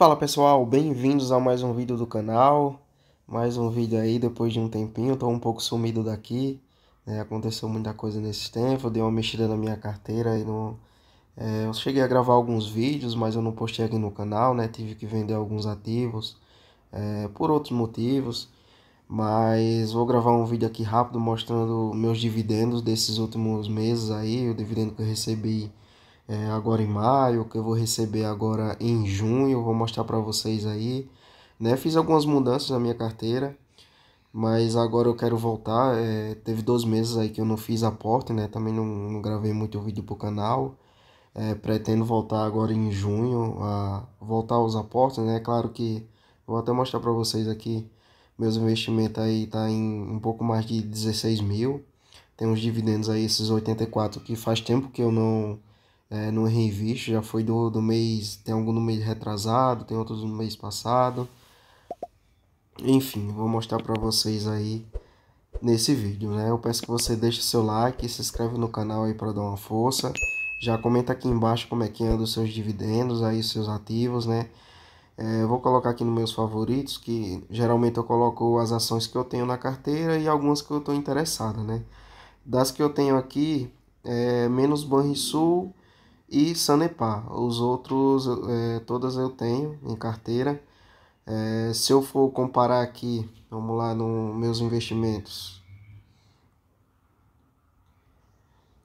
Fala pessoal, bem-vindos a mais um vídeo do canal, mais um vídeo aí depois de um tempinho, estou um pouco sumido daqui, né? aconteceu muita coisa nesse tempo, dei uma mexida na minha carteira e não... É, eu cheguei a gravar alguns vídeos, mas eu não postei aqui no canal, né, tive que vender alguns ativos é, por outros motivos, mas vou gravar um vídeo aqui rápido mostrando meus dividendos desses últimos meses aí, o dividendo que eu recebi é, agora em maio, que eu vou receber agora em junho, vou mostrar para vocês aí. Né? Fiz algumas mudanças na minha carteira, mas agora eu quero voltar. É, teve dois meses aí que eu não fiz aporte, né? Também não, não gravei muito vídeo pro canal. É, pretendo voltar agora em junho a voltar aos aportes, né? Claro que vou até mostrar para vocês aqui meus investimentos aí tá em um pouco mais de 16 mil. Tem uns dividendos aí, esses 84, que faz tempo que eu não é, no Reinvest, já foi do, do mês, tem algum no mês retrasado, tem outros no mês passado. Enfim, vou mostrar para vocês aí nesse vídeo, né? Eu peço que você deixe seu like, se inscreve no canal aí para dar uma força. Já comenta aqui embaixo como é que anda os seus dividendos, aí seus ativos, né? É, vou colocar aqui nos meus favoritos, que geralmente eu coloco as ações que eu tenho na carteira e algumas que eu estou interessado, né? Das que eu tenho aqui, é, menos Banrisul, e Sanepar. Os outros, é, todas eu tenho em carteira. É, se eu for comparar aqui, vamos lá, nos meus investimentos.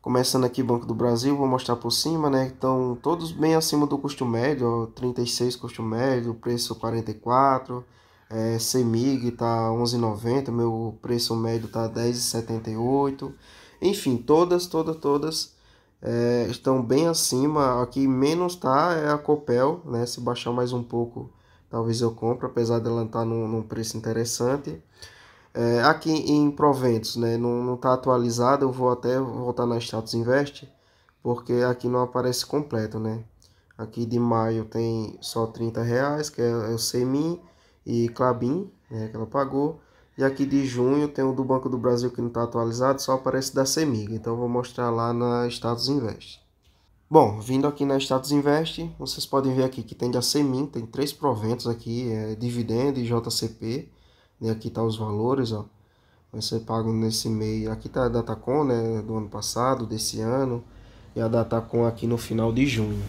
Começando aqui, Banco do Brasil, vou mostrar por cima, né? Então, todos bem acima do custo médio, ó, 36 custo médio, preço 44, é, CEMIG tá 11,90, meu preço médio tá 10,78. Enfim, todas, todas, todas é, estão bem acima. Aqui menos tá é a Copel, né? Se baixar mais um pouco, talvez eu compre, apesar dela ela tá estar num, num, preço interessante. É, aqui em proventos, né? Não, não tá atualizado, eu vou até voltar na Status Invest, porque aqui não aparece completo, né? Aqui de maio tem só 30 reais, que é o Semin e Clabin, né, que ela pagou. E aqui de junho tem o do Banco do Brasil que não está atualizado, só aparece da Semig. Então vou mostrar lá na Status Invest. Bom, vindo aqui na Status Invest, vocês podem ver aqui que tem da Semin, tem três proventos aqui, é, dividendo e JCP. E né, aqui tá os valores, ó. Vai ser pago nesse meio. Aqui está a Datacom, né, do ano passado, desse ano. E a com aqui no final de junho.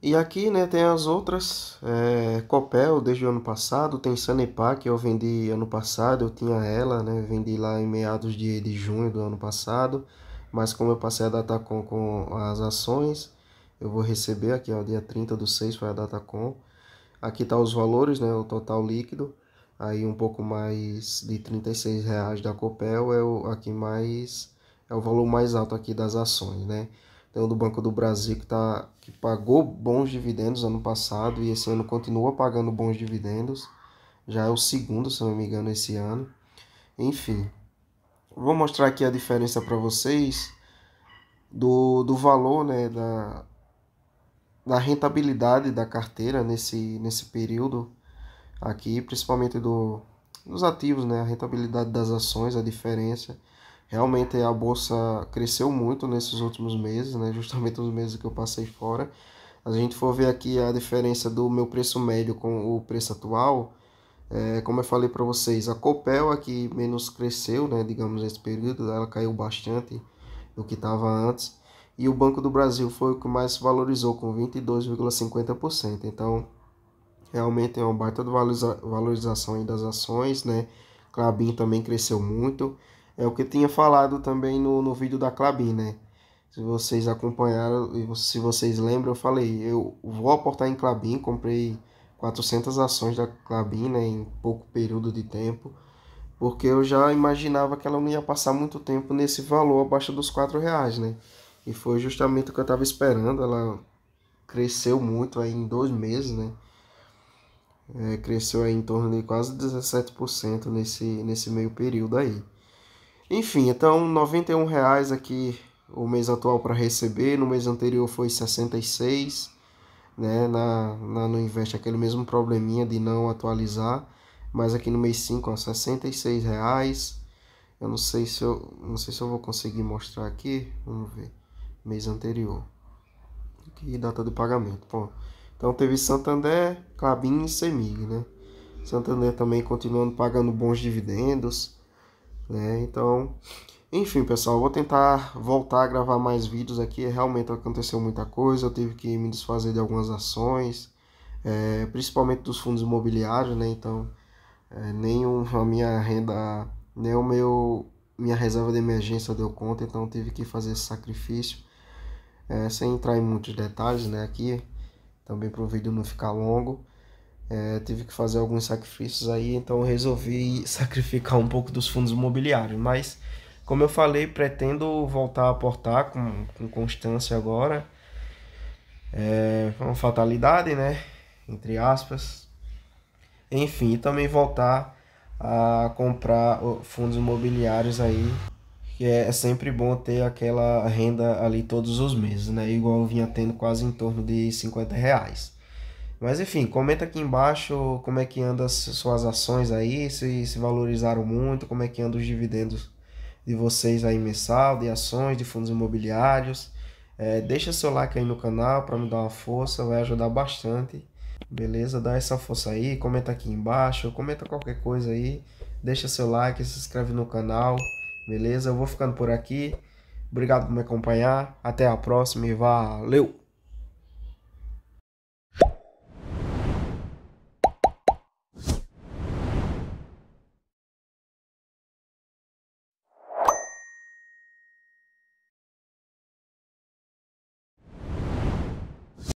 E aqui né, tem as outras, é, Copel desde o ano passado, tem Sanepá que eu vendi ano passado, eu tinha ela, né, vendi lá em meados de, de junho do ano passado, mas como eu passei a data com, com as ações, eu vou receber aqui, ó, dia 30 do 6 foi a data com, aqui tá os valores, né, o total líquido, aí um pouco mais de 36 reais da Copel é o aqui mais é o valor mais alto aqui das ações né tem o do Banco do Brasil que, tá, que pagou bons dividendos ano passado e esse ano continua pagando bons dividendos. Já é o segundo, se não me engano, esse ano. Enfim, vou mostrar aqui a diferença para vocês do, do valor, né, da, da rentabilidade da carteira nesse, nesse período aqui, principalmente do, dos ativos, né, a rentabilidade das ações, a diferença. Realmente a bolsa cresceu muito nesses últimos meses, né? Justamente os meses que eu passei fora. A gente for ver aqui a diferença do meu preço médio com o preço atual, é, como eu falei para vocês, a Copel aqui menos cresceu, né? Digamos nesse período, ela caiu bastante do que estava antes. E o Banco do Brasil foi o que mais valorizou com 22,50%. Então, realmente é uma baita valoriza valorização das ações, né? Clabin também cresceu muito. É o que eu tinha falado também no, no vídeo da Clabin, né? Se vocês acompanharam e se vocês lembram, eu falei, eu vou aportar em Clabin, comprei 400 ações da Clabin né, em pouco período de tempo, porque eu já imaginava que ela não ia passar muito tempo nesse valor abaixo dos 4 reais, né? E foi justamente o que eu estava esperando, ela cresceu muito aí em dois meses, né? É, cresceu aí em torno de quase 17% nesse, nesse meio período aí. Enfim, então R$ reais aqui o mês atual para receber, no mês anterior foi 66, né, na, na no Invest aquele mesmo probleminha de não atualizar, mas aqui no mês 5, ó, reais. Eu não sei se eu não sei se eu vou conseguir mostrar aqui, vamos ver. Mês anterior. Aqui data do pagamento. Bom, então teve Santander, Clabin e Semig, né? Santander também continuando pagando bons dividendos. Né? Então, enfim, pessoal, vou tentar voltar a gravar mais vídeos aqui. Realmente aconteceu muita coisa, eu tive que me desfazer de algumas ações, é, principalmente dos fundos imobiliários, né? Então, é, nem a minha renda, nem o meu minha reserva de emergência deu conta, então tive que fazer esse sacrifício. É, sem entrar em muitos detalhes, né, aqui, também para o vídeo não ficar longo. É, tive que fazer alguns sacrifícios aí, então resolvi sacrificar um pouco dos fundos imobiliários. Mas, como eu falei, pretendo voltar a aportar com, com constância agora. É, é uma fatalidade, né? Entre aspas. Enfim, também voltar a comprar fundos imobiliários aí, que é, é sempre bom ter aquela renda ali todos os meses, né? Igual eu vinha tendo quase em torno de 50 reais. Mas enfim, comenta aqui embaixo como é que andam as suas ações aí, se, se valorizaram muito, como é que andam os dividendos de vocês aí mensal, de ações, de fundos imobiliários. É, deixa seu like aí no canal para me dar uma força, vai ajudar bastante. Beleza? Dá essa força aí, comenta aqui embaixo, comenta qualquer coisa aí, deixa seu like, se inscreve no canal, beleza? Eu vou ficando por aqui. Obrigado por me acompanhar. Até a próxima e valeu!